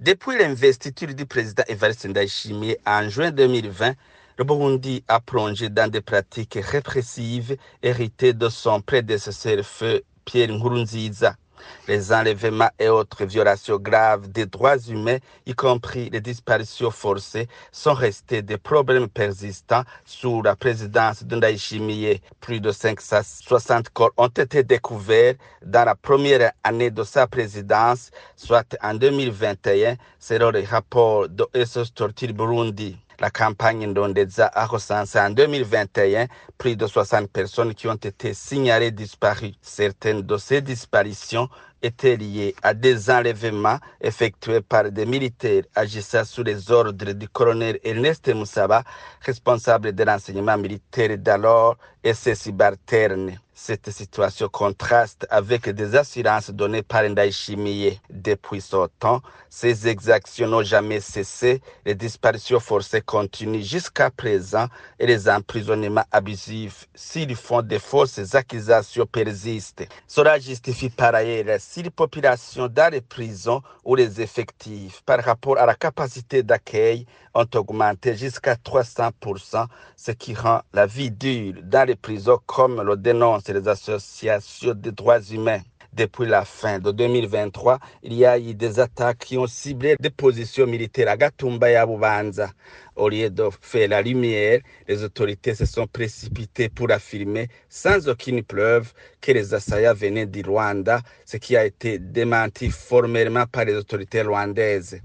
Depuis l'investiture du président Évariste Ndayishimiye en juin 2020, le Burundi a plongé dans des pratiques répressives héritées de son prédécesseur feu Pierre Nkurunziza. Les enlèvements et autres violations graves des droits humains, y compris les disparitions forcées, sont restés des problèmes persistants sous la présidence de Shimiye. Plus de 560 corps ont été découverts dans la première année de sa présidence, soit en 2021, selon le rapports de Essos Tortil Burundi. La campagne Ndondeza a recensé en 2021 plus de 60 personnes qui ont été signalées disparues. Certaines de ces disparitions était lié à des enlèvements effectués par des militaires agissant sous les ordres du colonel Ernest Moussaba, responsable de l'enseignement militaire d'alors, et ses Barterne. Cette situation contraste avec des assurances données par Ndai Depuis son temps, ces exactions n'ont jamais cessé, les disparitions forcées continuent jusqu'à présent et les emprisonnements abusifs, s'ils font des fausses accusations, persistent. Cela justifie par ailleurs si les populations dans les prisons ou les effectifs par rapport à la capacité d'accueil ont augmenté jusqu'à 300%, ce qui rend la vie dure dans les prisons comme le dénoncent les associations des droits humains depuis la fin de 2023, il y a eu des attaques qui ont ciblé des positions militaires à Gatumba et à Bubanza. Au lieu de faire la lumière, les autorités se sont précipitées pour affirmer sans aucune preuve que les assaillants venaient du Rwanda, ce qui a été démenti formellement par les autorités rwandaises.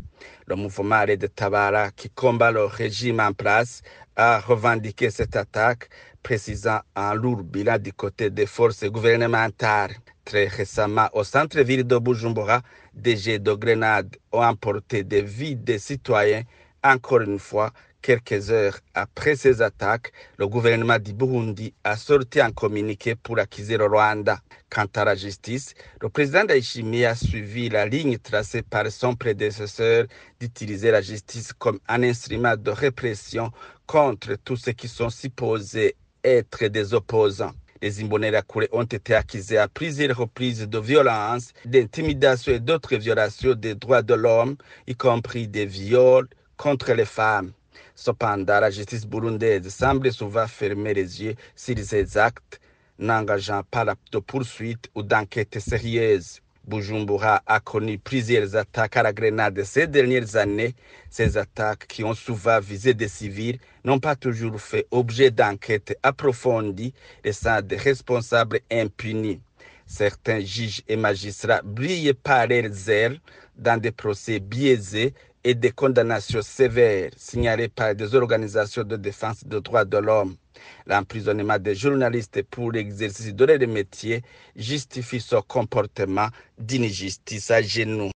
Le mouvement de Tabara, qui combat le régime en place, a revendiqué cette attaque, précisant un lourd bilan du côté des forces gouvernementales très récemment au centre-ville de Bujumbura, des jets de grenades ont emporté des vies des citoyens. Encore une fois, quelques heures après ces attaques, le gouvernement du Burundi a sorti un communiqué pour accuser le Rwanda. Quant à la justice, le président Daishimi a suivi la ligne tracée par son prédécesseur d'utiliser la justice comme un instrument de répression contre tous ceux qui sont supposés être des opposants. Les Imbonerakure ont été accusés à plusieurs reprises de violence, d'intimidation et d'autres violations des droits de l'homme, y compris des viols contre les femmes. Cependant, la justice burundaise semble souvent fermer les yeux sur ces actes, n'engageant pas de poursuites ou d'enquêtes sérieuses. Bujumbura a connu plusieurs attaques à la grenade ces dernières années. Ces attaques qui ont souvent visé des civils n'ont pas toujours fait objet d'enquêtes approfondies, laissant des responsables impunis. Certains juges et magistrats brillent par leur zèle dans des procès biaisés et des condamnations sévères signalées par des organisations de défense des droits de l'homme. L'emprisonnement des journalistes pour l'exercice de leur métier justifie ce comportement d'injustice à genoux.